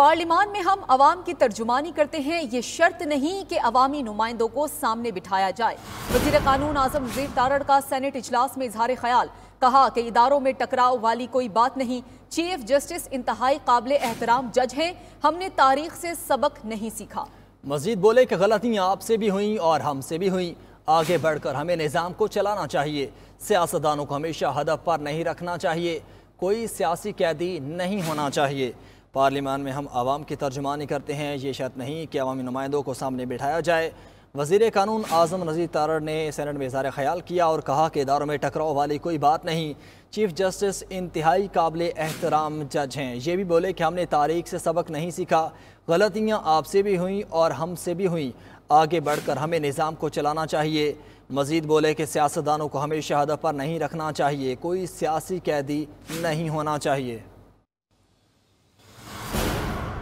parliament में हम आवाम की तर्जुमानी करते हैं ये शर्त नहीं कि अवामी नुमाइंदों को सामने बिठाया जाए वजीर कानून आजम वजीर तारड़ का सैनेट इजलास में इजहार ख्याल कहा कि इदारों में टकराव वाली कोई बात नहीं चीफ जस्टिस इंतहाई काबिल एहतराम जज हैं हमने तारीख से सबक नहीं सीखा मजीद बोले कि गलतियाँ आपसे भी हुई और हमसे भी हुई आगे बढ़कर हमें निज़ाम को चलाना चाहिए सियासतदानों को हमेशा हदफ पर नहीं रखना चाहिए कोई सियासी कैदी नहीं होना चाहिए पार्लियामान में हम आवाम की तर्जमानी करते हैं ये शर्त नहीं कि अवामी नुमाइंदों को सामने बिठाया जाए वजीर कानून आजम नज़ीर तारड़ ने सैनट में इजार ख्याल किया और कहा कि इदारों में टकराव वाली कोई बात नहीं चीफ जस्टिस इंतहाई काबिल एहतराम जज हैं ये भी बोले कि हमने तारीख से सबक नहीं सीखा गलतियाँ आपसे भी हुई और हमसे भी हुई आगे बढ़ कर हमें निज़ाम को चलाना चाहिए मजीद बोले कि सियासतदानों को हमें हदफ पर नहीं रखना चाहिए कोई सियासी कैदी नहीं होना चाहिए